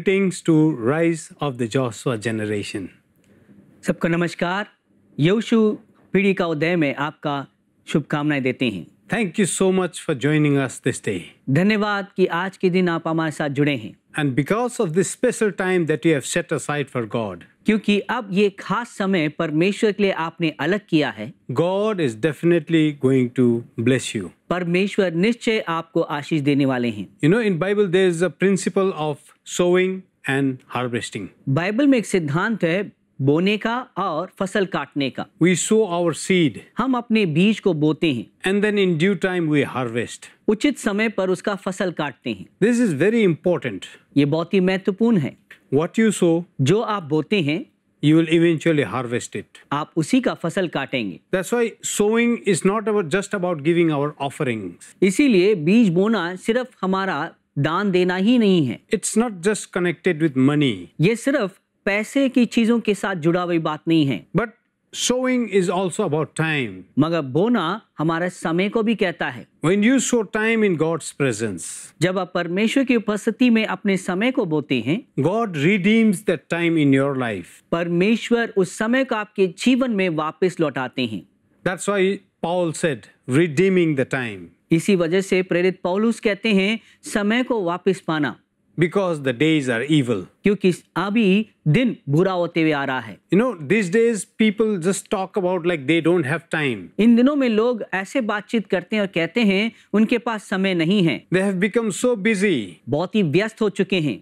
Greetings to rise of the Joshua generation सबको नमस्कार यूशु पीढ़ी का उदय में आपका शुभकामनाएं देते हैं thank you so much for joining us this day धन्यवाद कि आज के दिन आप हमारे साथ जुड़े हैं and because of this special time that you have set aside for God क्योंकि अब ये खास समय परमेश्वर के लिए आपने अलग किया है God is definitely going to bless you परमेश्वर निश्चय आपको आशीष देने वाले हैं you know in Bible there is a principle of sowing and harvesting Bible में एक सिद्धांत है बोने का और फसल काटने का वी सो आवर सीड हम अपने बीज को बोते हैं and then in due time we harvest उचित समय पर उसका फसल काटते हैं दिस इज वेरी इंपॉर्टेंट ये बहुत ही महत्वपूर्ण है वॉट यू सो जो आप बोते हैं you will eventually harvest it. आप उसी का फसल काटेंगे That's why sowing is not about just about giving our offerings. इसीलिए बीज बोना सिर्फ हमारा दान देना ही नहीं है It's not just connected with money. ये सिर्फ पैसे की चीजों के साथ जुड़ा हुई बात नहीं है but sowing is also about time मगर बोना हमारे समय को भी कहता है when you sow time in god's presence जब आप परमेश्वर की उपस्थिति में अपने समय को बोते हैं god redeems that time in your life परमेश्वर उस समय को आपके जीवन में वापस लौटाते हैं that's why paul said redeeming the time इसी वजह से प्रेरित पौलुस कहते हैं समय को वापस पाना because the days are evil. क्योंकि अभी दिन बुरा होते हुए आ रहा है You know, these days people just talk about like they don't have time. इन दिनों में लोग ऐसे बातचीत करते हैं और कहते हैं उनके पास समय नहीं है They have become so busy. बहुत ही व्यस्त हो चुके हैं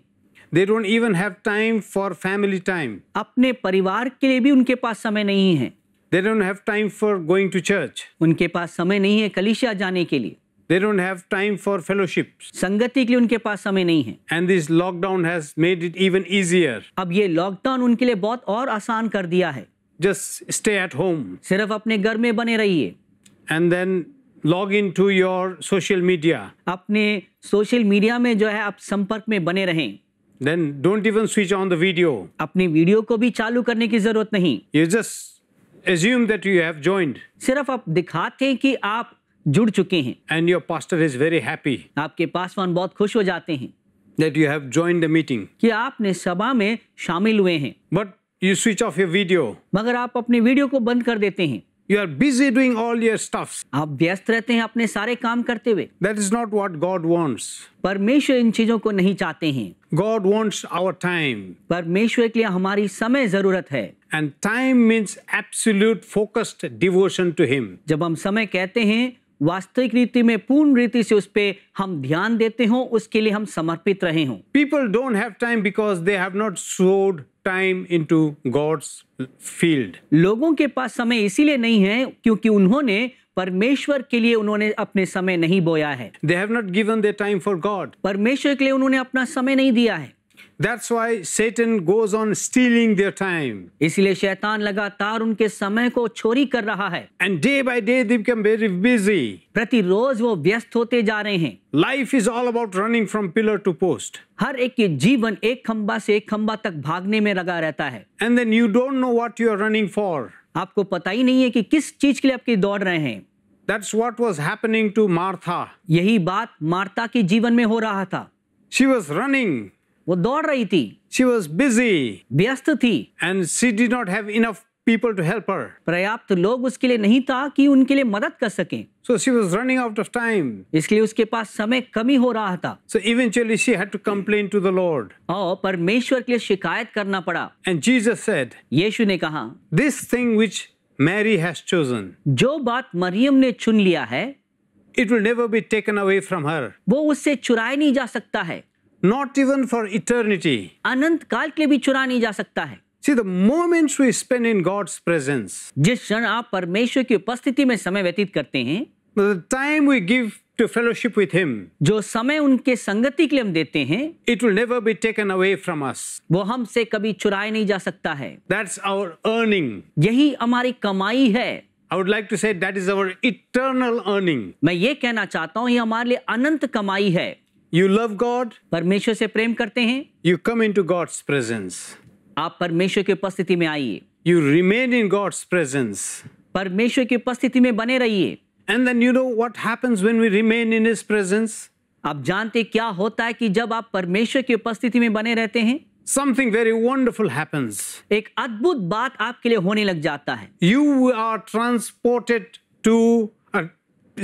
They don't even have time for family time. अपने परिवार के लिए भी उनके पास समय नहीं है They don't have time for going to church. उनके पास समय नहीं है कलिसिया जाने के लिए They don't have time for fellowships. संगति के लिए उनके पास समय नहीं है And this lockdown has made it even easier. अब ये लॉकडाउन उनके लिए बहुत और आसान कर दिया है Just stay at home. सिर्फ अपने घर में बने रहिए And then log into your social media. अपने सोशल मीडिया में जो है आप संपर्क में बने रहें Then don't even switch on the video. अपने वीडियो को भी चालू करने की जरूरत नहीं You just assume that you have joined. सिर्फ आप दिखाते हैं कि आप जुड़ चुके हैं and your pastor is very happy आपके पासवान बहुत खुश हो जाते हैं that you have join the meeting कि आपने सभा में शामिल हुए हैं but you switch off your video मगर आप अपने वीडियो को बंद कर देते हैं you are busy doing all your stuffs आप व्यस्त रहते हैं अपने सारे काम करते हुए that is not what God wants परमेश्वर इन चीजों को नहीं चाहते हैं गॉड वांट्स आवर टाइम परमेश्वर के लिए हमारी समय जरूरत है and time means absolute focused devotion to him जब हम समय कहते हैं वास्तविक रीति में पूर्ण रीति से उस पर हम ध्यान देते हो उसके लिए हम समर्पित रहे हों people don't have time because they have not sowed time God's field लोगों के पास समय इसीलिए नहीं है क्योंकि उन्होंने परमेश्वर के लिए उन्होंने अपने समय नहीं बोया है they have not given the time for God परमेश्वर के लिए उन्होंने अपना समय नहीं दिया है That's why Satan goes on stealing their time. इसलिए शैतान लगातार उनके समय को चोरी कर रहा है And day by day they become very busy. प्रति रोज वो व्यस्त होते जा रहे हैं Life is all about running from pillar to post. हर एक के जीवन एक खंबा से एक खंबा तक भागने में लगा रहता है And then you don't know what you are running for. आपको पता ही नहीं है कि किस चीज के लिए आपकी दौड़ रहे हैं That's what was happening to Martha. यही बात मार्था के जीवन में हो रहा था She was running वो दौड़ रही थी she was busy व्यस्त थी and she did not have enough people to help her. पर्याप्त लोग उसके लिए नहीं था कि उनके लिए मदद कर सकें. So she was running out of time. इसलिए उसके पास समय कमी हो रहा था. So eventually she had to complain to the Lord. और परमेश्वर के लिए शिकायत करना पड़ा. And Jesus said. यीशु ने कहा. This thing which Mary has chosen. जो बात मरियम ने चुन लिया है. It will never be taken away from her. वो उससे चुराया नहीं जा सकता है. Not even for eternity. अनंत काल के लिए भी चुरा नहीं जा सकता है See the moments we spend in God's presence. जिस क्षण आप परमेश्वर की उपस्थिति में समय व्यतीत करते हैं The time we give to fellowship with him जो समय उनके संगति के लिए हम देते हैं it will never be taken away from us वो हमसे कभी चुराया नहीं जा सकता है that's our earning यही हमारी कमाई है I would like to say that is our eternal earning मैं ये कहना चाहता हूँ ये हमारे लिए अनंत कमाई है यू लव गॉड परमेश्वर से प्रेम करते हैं you come in to God's presence आप परमेश्वर की उपस्थिति में आइए you remain in God's presence परमेश्वर की उपस्थिति में बने रहिए and then you know what happens when we remain in his presence आप जानते क्या होता है कि जब आप परमेश्वर की उपस्थिति में बने रहते हैं समथिंग वेरी वंडरफुल हैपेंस एक अद्भुत बात आपके लिए होने लग जाता है you are transported to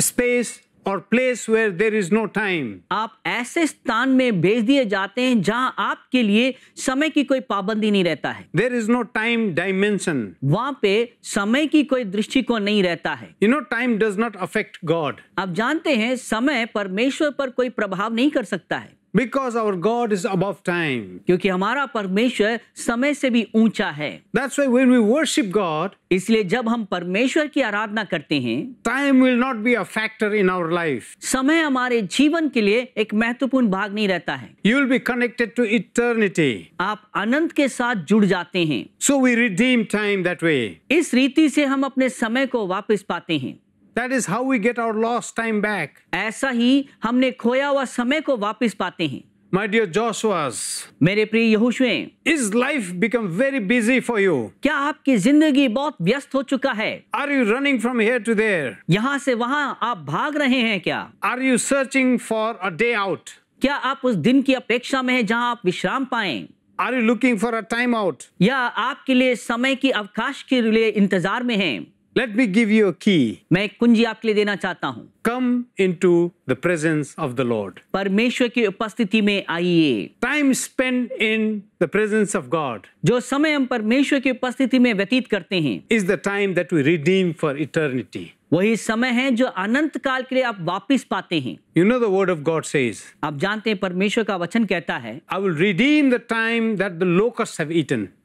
space और place where there is no time आप ऐसे स्थान में भेज दिए जाते हैं जहां आपके लिए समय की कोई पाबंदी नहीं रहता है there is no time dimension वहां पे समय की कोई दृष्टिकोण नहीं रहता है you know time does not affect God आप जानते हैं समय परमेश्वर पर कोई प्रभाव नहीं कर सकता है Because our God is above time. क्योंकि हमारा परमेश्वर समय से भी ऊंचा है That's why when we worship God, इसलिए जब हम परमेश्वर की आराधना करते हैं time will not be a factor in our life. समय हमारे जीवन के लिए एक महत्वपूर्ण भाग नहीं रहता है You will be connected to eternity. आप अनंत के साथ जुड़ जाते हैं So we redeem time that way. इस रीति से हम अपने समय को वापस पाते हैं That is how we get our lost time back. ऐसा ही हमने खोया हुआ समय को वापस पाते हैं My dear Joshua's, मेरे प्रिय यहोशुए Is life become very busy for you? क्या आपकी जिंदगी बहुत व्यस्त हो चुका है Are you running from here to there? यहाँ से वहाँ आप भाग रहे हैं क्या Are you searching for a day out? क्या आप उस दिन की अपेक्षा में हैं जहाँ आप विश्राम पाएं Are you looking for a time out? या आपके लिए समय की अवकाश के लिए इंतजार में हैं let me give you a key मैं कुंजी आपके लिए देना चाहता हूँ come in to the presence of the Lord परमेश्वर की उपस्थिति में आइए time spend in the presence of God जो समय हम परमेश्वर की उपस्थिति में व्यतीत करते हैं is the time that we redeem for eternity वही समय है जो अनंत काल के लिए आप वापस पाते हैं you know the of God says आप जानते हैं परमेश्वर का वचन कहता है I will redeem the time that the locust have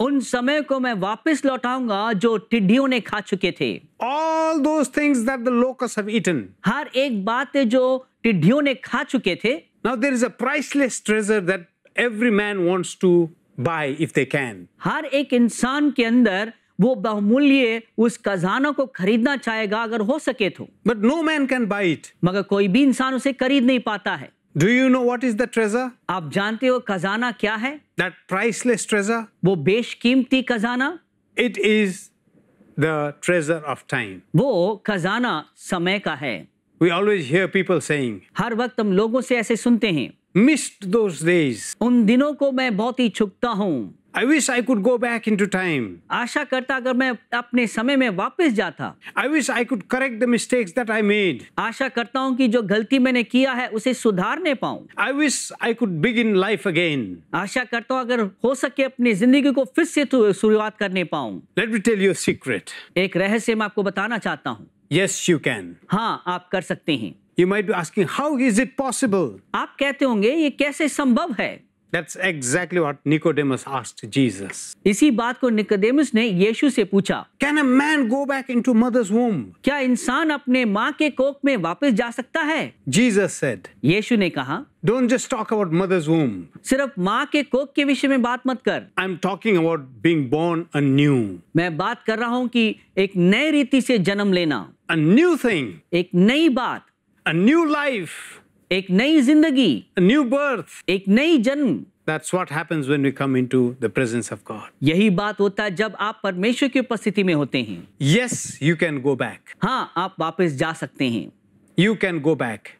उन समय को मैं वापस लौटाऊंगा जो टिड्डियों ने खा चुके थे ऑल दोस थिंग्स दैट हर एक बात जो टिड्डियों ने खा चुके थे now there is a priceless treasure that every man wants to buy if they can हर एक इंसान के अंदर वो बहुमूल्य उस खजाना को खरीदना चाहेगा अगर हो सके तो but no man can buy it मगर कोई भी इंसान उसे खरीद नहीं पाता है do you know what is the treasure आप जानते हो खजाना क्या है दैट प्राइसलेस ट्रेजर वो बेशकीमती खजाना it is the treasure of time वो खजाना समय का है We always hear people saying, हर वक्त हम लोगों से ऐसे सुनते हैं मिस्ड दो उन दिनों को मैं बहुत ही छुपता हूँ I wish I could go back into time. आशा करता अगर मैं अपने समय में वापस जाता I wish I could correct the mistakes that I made. आशा करता हूँ कि जो गलती मैंने किया है उसे सुधारने पाऊँ I wish I could begin life again. आशा करता हूँ अगर हो सके अपनी जिंदगी को फिर से शुरुआत करने पाऊँ Let me tell you a secret. एक रहस्य मैं आपको बताना चाहता हूँ Yes, you can. हाँ आप कर सकते हैं You might be asking, how is it possible? आप कहते होंगे ये कैसे संभव है That's exactly what Nicodemus asked Jesus. इसी बात को निकोडेमस ने यीशु से पूछा Can a man go back into mother's womb? क्या इंसान अपने माँ के कोख में वापस जा सकता है Jesus said. यीशु ने कहा Don't just talk about mother's womb. सिर्फ माँ के कोख के विषय में बात मत कर I'm talking about being born anew. मैं बात कर रहा हूँ कि एक नए रीति से जन्म लेना A new thing. एक नई बात A new life. एक नई जिंदगी न्यू बर्थ एक नई जन्म That's what happens when we come into the presence of God. यही बात होता है जब आप परमेश्वर की उपस्थिति में होते हैं Yes, you can go back. हाँ आप वापस जा सकते हैं You can go back.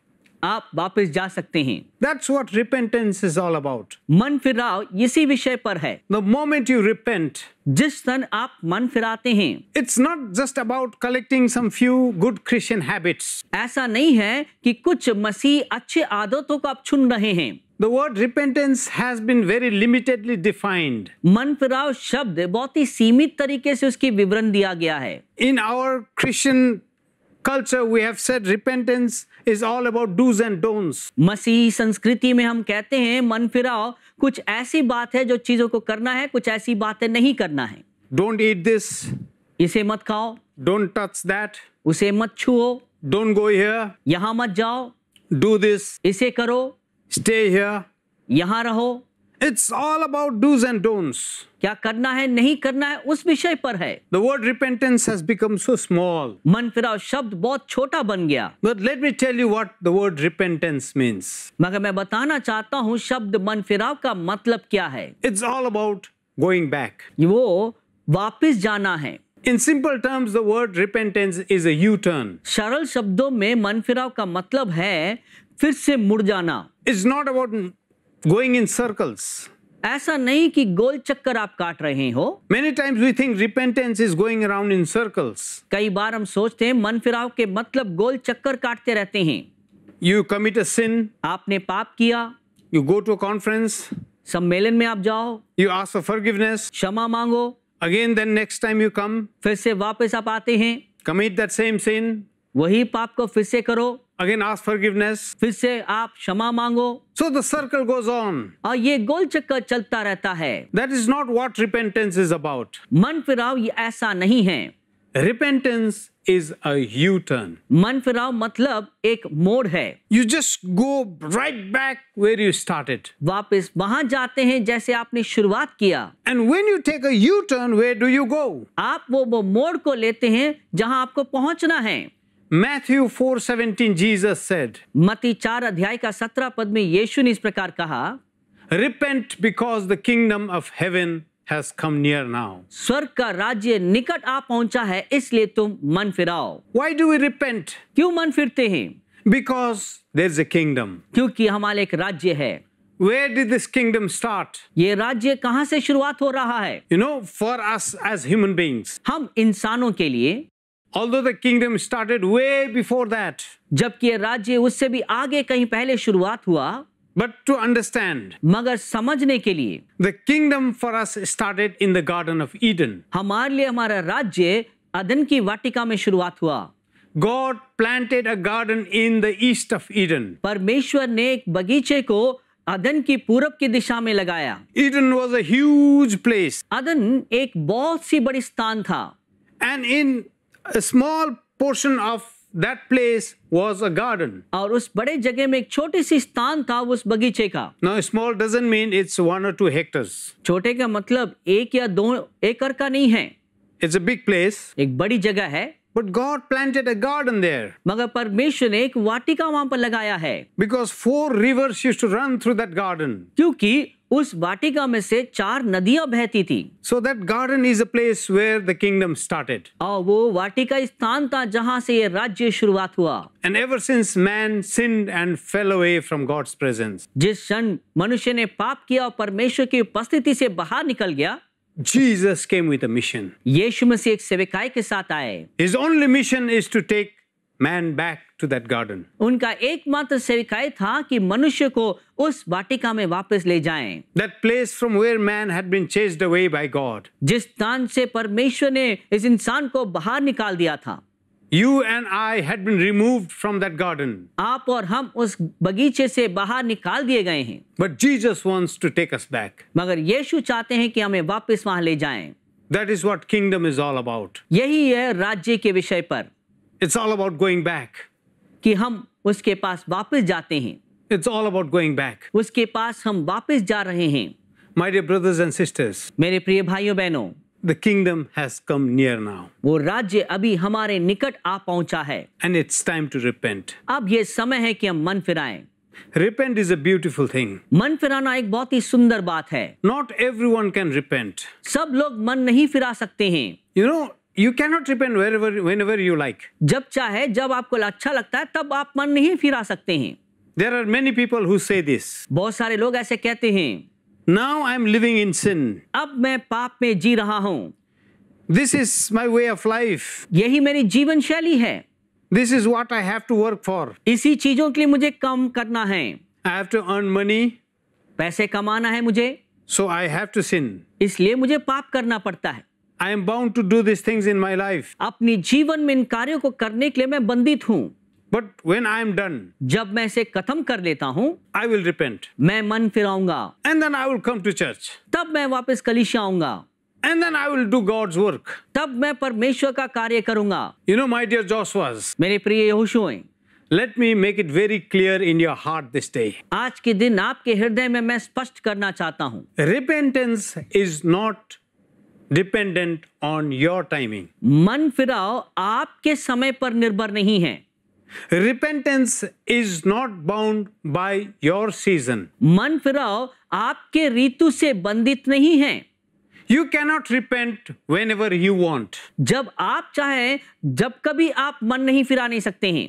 आप वापस जा सकते हैं that's what repentance is all about मन फिराव इसी विषय पर है द मोमेंट यू रिपेंट जिस क्षण आप मन फिराते हैं it's not just about collecting some few good Christian habits ऐसा नहीं है कि कुछ मसीह अच्छे आदतों को आप चुन रहे हैं the word repentance has been very limitedly defined मन फिराव शब्द बहुत ही सीमित तरीके से उसकी विवरण दिया गया है in our Christian culture we have said repentance is all about do's and don'ts मसीह संस्कृति में हम कहते हैं मन फिराओ कुछ ऐसी बात है जो चीजों को करना है कुछ ऐसी बातें नहीं करना है डोंट ईट दिस इसे मत खाओ डोंट टच दैट उसे मत छुओ डोंट गो हियर यहाँ मत जाओ डू दिस इसे करो स्टे हियर यहाँ रहो it's all about do's and don'ts क्या करना है नहीं करना है उस विषय पर है the word repentance has become so small मन फिराव शब्द बहुत छोटा बन गया but let me tell you what the word repentance means मगर मैं बताना चाहता हूँ शब्द मन फिराव का मतलब क्या है it's all about going back वो वापस जाना है in simple terms the word repentance is a U turn सरल शब्दों में मन फिराव का मतलब है फिर से मुड़ जाना is not about going in circles ऐसा नहीं कि गोल चक्कर आप काट रहे हो many times we think repentance is going around in circles कई बार हम सोचते हैं मन फिराव के मतलब गोल चक्कर काटते रहते हैं यू कमिट अ सिन आपने पाप किया यू गो टू कॉन्फ्रेंस सम्मेलन में आप जाओ यू आस्क फॉर फॉरगिवनेस क्षमा मांगो again then next time you come फिर से वापस आप आते हैं कमिट दैट सेम सिन वही पाप को फिर से करो अगेन आस्क फॉरगिवनेस फिर से आप क्षमा मांगो so the circle goes on और ये गोल चक्कर चलता रहता है that is not what repentance is about मन फिराव ये ऐसा नहीं है repentance is a U turn मन फिराव मतलब एक मोड़ है you just go right back where you started वापस वहां जाते हैं जैसे आपने शुरुआत किया and when you take a U turn where do you go आप वो वो मोड़ को लेते हैं जहां आपको पहुंचना है मैथ्यू 4:17 जीसस सेड मती चार अध्याय का सत्रह पद में यीशु ने इस प्रकार कहा repent because the kingdom of heaven has come near now. स्वर्ग का राज्य निकट आ पहुंचा है इसलिए तुम मन फिराओ Why do we repent? क्यों मन फिरते हैं Because there is a kingdom. क्योंकि हमारे एक राज्य है Where did this kingdom start? ये राज्य कहाँ से शुरुआत हो रहा है You know, for us as human beings. हम इंसानों के लिए Although the kingdom started way before that. जबकि राज्य उससे भी आगे कहीं पहले शुरुआत हुआ But to understand, मगर समझने के लिए the kingdom for us started in the Garden of Eden. हमारे लिए हमारा राज्य अदन की वाटिका में शुरुआत हुआ God planted a garden in the east of Eden. परमेश्वर ने एक बगीचे को अदन की पूरब की दिशा में लगाया Eden was a huge place. अदन एक बहुत सी बड़ी स्थान था. And in a small portion of that place was a garden. और उस बड़े जगह में एक छोटी सी स्थान था उस बगीचे का Now small doesn't mean it's one or two hectares. छोटे का मतलब एक या दो एकड़ का नहीं है It's a big place. एक बड़ी जगह है But God planted a garden there. मगर परमेश्वर ने एक वाटिका वहां पर लगाया है Because four rivers used to run through that garden. क्योंकि उस वाटिका में से चार नदियां बहती थी so that garden is a place where the kingdom started और वो वाटिका स्थान था जहां से ये राज्य शुरुआत हुआ and ever since man sinned and fell away from God's presence जिस क्षण मनुष्य ने पाप किया और परमेश्वर की उपस्थिति से बाहर निकल गया Jesus came with a mission. यीशु मसीह एक सेवकाई के साथ आए. His only mission is to take man back to that garden. उनका एकमात्र सेविकाय था कि मनुष्य को उस वाटिका में वापस ले जाएं. That place from where man had been chased away by God. जिस स्थान से परमेश्वर ने इस इंसान को बाहर निकाल दिया था. You and I had been removed from that garden. आप और हम उस बगीचे से बाहर निकाल दिए गए हैं. But Jesus wants to take us back. मगर यीशु चाहते हैं कि हमें वापस वहां ले जाएं. That is what kingdom is all about. यही है राज्य के विषय पर. It's all about going back. कि हम उसके पास वापस जाते हैं It's all about going back. उसके पास हम वापस जा रहे हैं My dear brothers and sisters, मेरे प्रिय भाइयों बहनों The kingdom has come near now. वो राज्य अभी हमारे निकट आ पहुंचा है And it's time to repent. अब ये समय है कि हम मन फिराएं. Repent is a beautiful thing. मन फिराना एक बहुत ही सुंदर बात है Not everyone can repent. सब लोग मन नहीं फिरा सकते हैं You know, you cannot trip whenever you like जब चाहे जब आपको अच्छा लगता है तब आप मन नहीं फिरा सकते हैं there are many people who say this बहुत सारे लोग ऐसे कहते हैं now I am living in sin अब मैं पाप में जी रहा हूँ this is my way of life यही मेरी जीवन शैली है this is what I have to work for इसी चीजों के लिए मुझे कम करना है I have to earn money पैसे कमाना है मुझे सो आई हैव टू सिन इसलिए मुझे पाप करना पड़ता है I am bound to do this things in my life अपनी जीवन में इन कार्यों को करने के लिए मैं बंधित हूँ but when I am done जब मैं इसे खत्म कर लेता हूँ आई विल रिपेंट मैं मन फिराऊंगा and then I will come to church तब मैं वापस कलिशा आऊंगा And then I will do God's work. तब मैं परमेश्वर का कार्य करूंगा You know, my dear Joshua's, मेरे प्रिय यहोशुए Let me make it very clear in your heart this day. आज के दिन आपके हृदय में मैं स्पष्ट करना चाहता हूँ repentance is not dependent on your timing मन फिराव आपके समय पर निर्भर नहीं है repentance is not bound by your season मन फिराव आपके ऋतु से बंधित नहीं है you cannot repent whenever you want जब आप चाहें जब कभी आप मन नहीं फिरा नहीं सकते हैं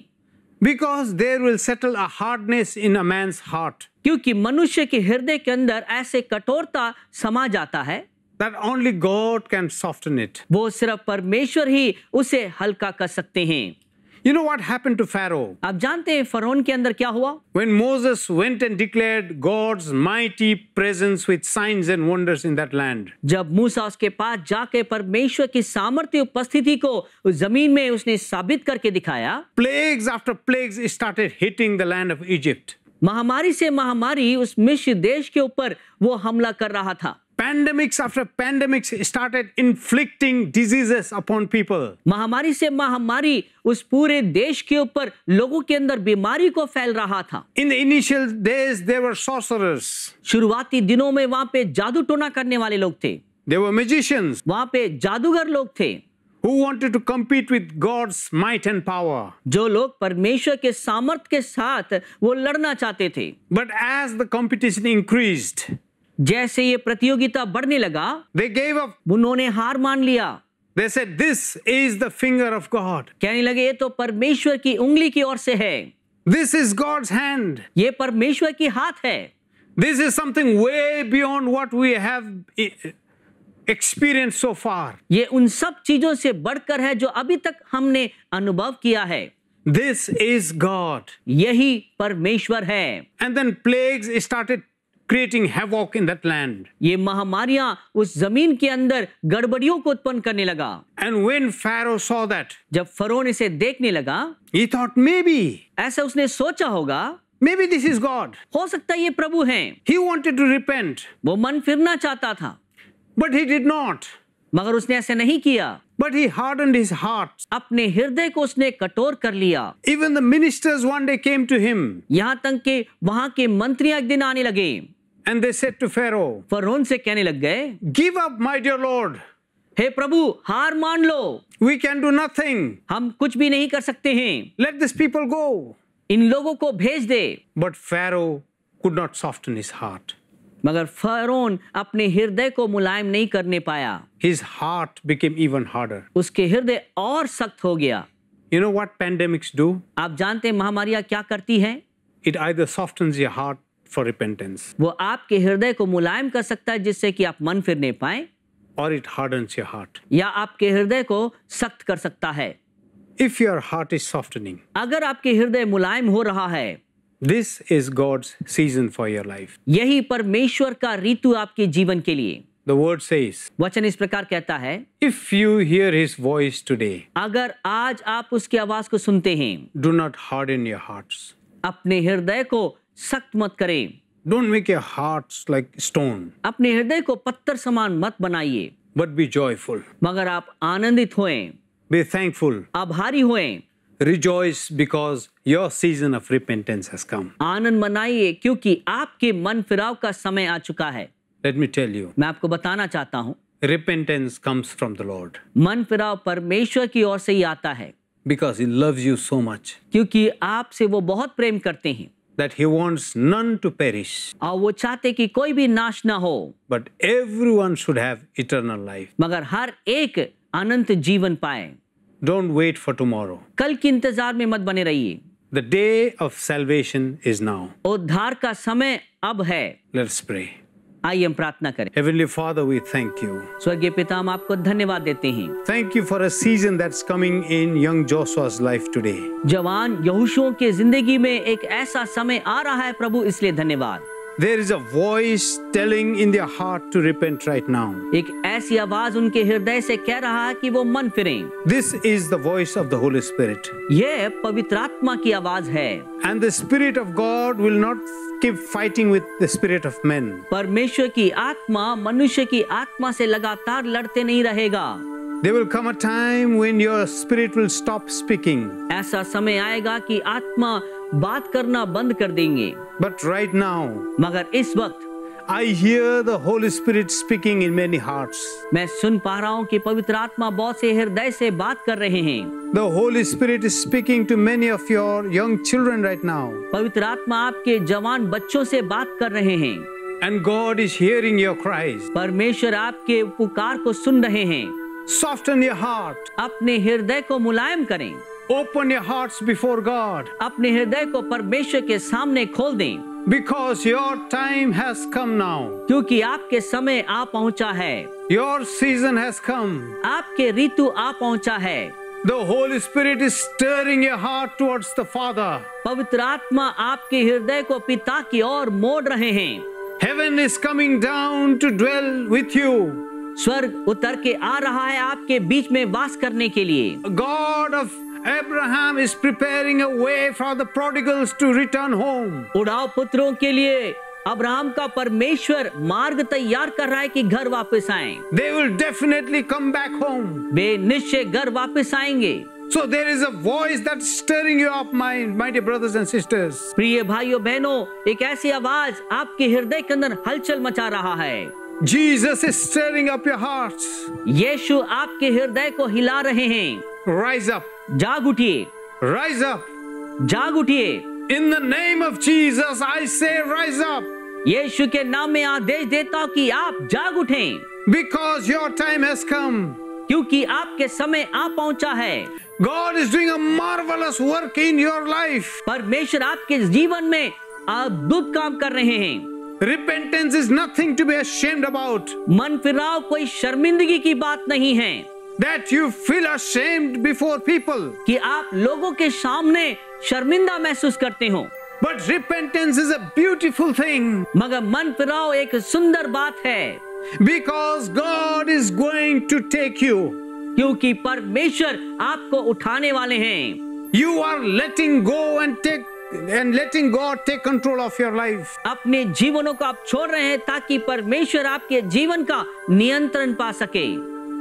because there will settle a hardness in a man heart क्योंकि मनुष्य के हृदय के अंदर ऐसे कठोरता समा जाता है that only God can soften it. वो सिर्फ परमेश्वर ही उसे हल्का कर सकते हैं. You know what happened to Pharaoh? आप जानते हैं फरौन के अंदर क्या हुआ? When Moses went and declared God's mighty presence with signs and wonders in that land. जब मूसा उसके पास जाके परमेश्वर की सामर्थ्य उपस्थिति को उस जमीन में उसने साबित करके दिखाया. Plagues after plagues started hitting the land of Egypt. महामारी से महामारी उस मिश्र देश के ऊपर वो हमला कर रहा था. pandemics after pandemics started inflicting diseases upon people mahamari se mahamari us pure desh ke upar logo ke andar bimari ko phail raha tha in the initial days there were sorcerers shuruaati dinon mein wahan pe jadu tona karne wale log the there were magicians wahan pe jadugar log the who wanted to compete with God's might and power. jo log parmeshwar ke samarth ke sath wo ladna chahte the But as the competition increased, जैसे ये प्रतियोगिता बढ़ने लगा they gave up उन्होंने हार मान लिया they said this is the finger of God कहने लगे ये तो परमेश्वर की उंगली की ओर से है दिस इज गॉड्स हैंड ये परमेश्वर की हाथ है this is something way beyond what we have experience so far ये उन सब चीजों से बढ़कर है जो अभी तक हमने अनुभव किया है दिस इज गॉड यही परमेश्वर है and then plagues started creating havoc in that land. ये महामारियां उस जमीन के अंदर गड़बड़ियों को उत्पन्न करने लगा. And when Pharaoh saw that, जब फरोन इसे देखने लगा, he thought maybe. ऐसा उसने सोचा होगा. Maybe this is God. हो सकता है ये प्रभु हैं. He wanted to repent. वो मन फिरना चाहता था. But he did not. मगर उसने ऐसे नहीं किया. But he hardened his heart. अपने हृदय को उसने कठोर कर लिया Even the ministers one day came to him. यहाँ तक कि वहाँ के मंत्री एक दिन आने लगे and they said to Pharaoh फरोन से कहने लग गए give up my dear Lord हे प्रभु हार मान लो वी कैन डू नथिंग हम कुछ भी नहीं कर सकते हैं लेट दिस पीपल गो इन लोगों को भेज दे but Pharaoh could not soften his heart मगर फरोन अपने हृदय को मुलायम नहीं करने पाया his heart became even harder उसके हृदय और सख्त हो गया you know what pandemics do आप जानते महामारियां क्या करती हैं it either softens your heart for repentance वो आपके हृदय को मुलायम कर सकता है जिससे कि आप मन फिर नहीं पाए और इट हार्डन्स योर हार्ट या आपके हृदय को सख्त कर सकता है if your heart is softening अगर आपके हृदय मुलायम हो रहा है this is God's season for your life यही परमेश्वर का ऋतु आपके जीवन के लिए The word says, वचन इस प्रकार कहता है If you hear his voice today, अगर आज आप उसकी आवाज को सुनते हैं not harden your heart अपने हृदय को सख्त मत करें don't make your heart like stone अपने हृदय को पत्थर समान मत बनाइए बट बी जॉयफुल मगर आप आनंदित होएं बी थैंकफुल आभारी होएं rejoice because your season of repentance has come आनंद मनाइए क्योंकि आपके मन फिराव का समय आ चुका है लेट मी टेल यू मैं आपको बताना चाहता हूँ repentance comes from the Lord मन फिराव परमेश्वर की ओर से ही आता है because he loves you so much क्योंकि आपसे वो बहुत प्रेम करते हैं that he wants none to perish. और वो चाहते कि कोई भी नाश ना हो but everyone should have eternal life. मगर हर एक अनंत जीवन पाए Don't wait for tomorrow. कल के इंतजार में मत बने रहिए The day of salvation is now. उद्धार का समय अब है Let's pray. आइए हम प्रार्थना करें heavenly father we thank you स्वर्गीय पिता हम आपको धन्यवाद देते हैं thank you for season that's coming in young Joshua's life today जवान यहोशुआ के जिंदगी में एक ऐसा समय आ रहा है प्रभु इसलिए धन्यवाद There is a voice telling in their heart to repent right now. एक ऐसी आवाज उनके हृदय से कह रहा है कि वो मन फिरें. This is the voice of the Holy Spirit. ये पवित्र आत्मा की आवाज है. And the Spirit of God will not keep fighting with the spirit of men. परमेश्वर की आत्मा मनुष्य की आत्मा से लगातार लड़ते नहीं रहेगा. There will come a time when your spirit will stop speaking. ऐसा समय आएगा कि आत्मा बात करना बंद कर देंगे बट राइट नाउ मगर इस वक्त I hear the holy spirit speaking in many heart मैं सुन पा रहा हूँ कि पवित्र आत्मा बहुत से हृदय से बात कर रहे हैं the holy spirit speaking to many of your young children right now पवित्र आत्मा आपके जवान बच्चों से बात कर रहे हैं and God is hearing your cries परमेश्वर आपके पुकार को सुन रहे हैं सॉफ्टन योर हार्ट अपने हृदय को मुलायम करें Open your hearts before God. अपने हृदय को परमेश्वर के सामने खोल दें. Because your time has come now. क्योंकि आपके समय आ पहुंचा है. Your season has come. आपके ऋतु आ पहुंचा है. The Holy Spirit is stirring your heart towards the Father. पवित्र आत्मा आपके हृदय को पिता की ओर मोड़ रहे हैं. Heaven is coming down to dwell with you. स्वर्ग उतर के आ रहा है आपके बीच में वास करने के लिए God of Abraham is preparing a way for the prodigals to return home. उड़ाव पुत्रों के लिए अब्राहम का परमेश्वर मार्ग तैयार कर रहा है कि घर वापस आएं। They will definitely come back home. वे निश्चय घर वापस आएंगे। So there is a voice that's stirring you up, my mighty brothers and sisters. प्रिय भाइयों बहनों, एक ऐसी आवाज आपके हृदय के अंदर हलचल मचा रहा है। Jesus is stirring up your hearts. यीशु आपके हृदय को हिला रहे हैं. Rise up. जाग उठिए राइज अप जाग उठिए in the name of Jesus I say rise up यीशु के नाम में आदेश देता कि आप जाग उठें because your time has come क्योंकि आपके समय आ पहुंचा है God is doing a marvelous work in your life परमेश्वर आपके जीवन में अद्भुत काम कर रहे हैं Repentance is nothing to be ashamed about. मन फिराव कोई शर्मिंदगी की बात नहीं है that you feel ashamed before people. ki aap logo ke samne sharminda mehsoos karte ho But repentance is a beautiful thing. magar man फिराव ek sundar baat hai Because God is going to take you. kyunki parmeshwar aapko uthane wale hain You are letting go and take and letting God take control of your life. apne jeevanon ko aap chhod rahe hain taki parmeshwar aapke jeevan ka niyantran pa sake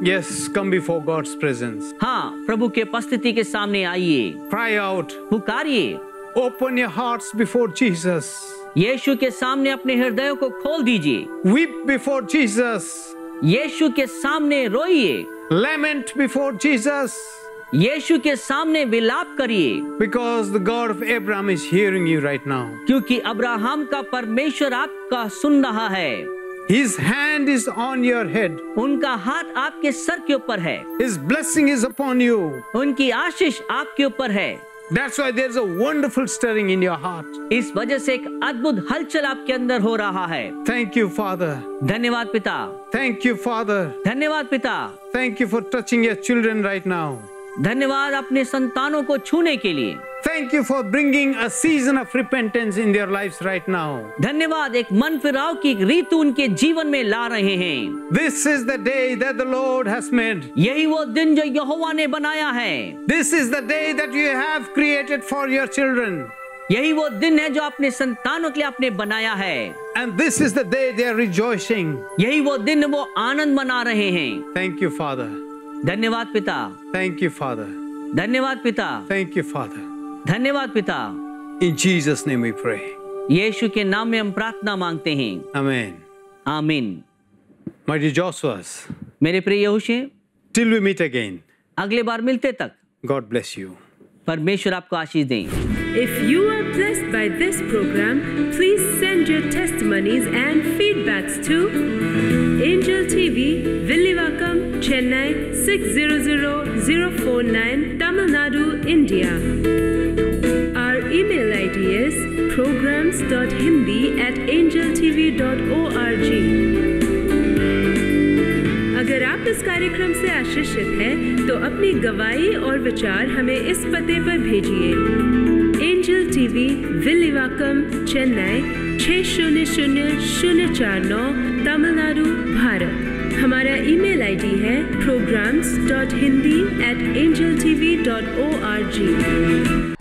Yes, come before God's presence. हाँ प्रभु के उपस्थिति के सामने आइए Cry out. पुकारिए Open your hearts before Jesus. यीशु के सामने अपने हृदयों को खोल दीजिए Weep before Jesus. यीशु के सामने रोइए Lament before Jesus. यीशु के सामने विलाप करिए Because the God of Abraham is hearing you right now. क्योंकि अब्राहम का परमेश्वर आपका सुन रहा है His hand is on your head. उनका हाथ आपके सर के ऊपर है. His blessing is upon you. उनकी आशीष आपके ऊपर है. That's why there's a wonderful stirring in your heart. इस वजह से एक अद्भुत हलचल आपके अंदर हो रहा है. Thank you, Father. धन्यवाद पिता. Thank you, Father. धन्यवाद पिता. Thank you for touching your children right now. धन्यवाद अपने संतानों को छूने के लिए. Thank you for bringing a season of repentance in their life right now धन्यवाद एक मन फिराव की रीत उनके जीवन में ला रहे हैं this is the day that the Lord has made यही वो दिन जो यहोवा ने बनाया है this is the day that you have created for your children यही वो दिन है जो अपने संतानों के लिए आपने बनाया है and this is the day they are rejoicing यही वो दिन वो आनंद मना रहे हैं थैंक यू फादर धन्यवाद पिता थैंक यू फादर धन्यवाद पिता थैंक यू फादर धन्यवाद पिता in Jesus name we pray यीशु के नाम में हम प्रार्थना मांगते हैं आमीन आमीन माय डियर जोसुआस मेरे प्रिय यहोशे टिल वी मीट अगेन अगले बार मिलते तक गॉड ब्लेस यू परमेश्वर आपको आशीष दें if you are blessed by this program please send your testimonies and feedbacks to angel TV Villivakkam Chennai 600049 Tamil Nadu India email id is programs.hindi at angeltv.org अगर आप इस कार्यक्रम से आशीषित हैं तो अपनी गवाही और विचार हमें इस पते पर भेजिए एंजल टीवी विलिवाकम चेन्नई छः शून्य शून्य शून्य चार नौ तमिलनाडु भारत हमारा ईमेल आईडी है programs dot dot Hindi at angel T V O R ji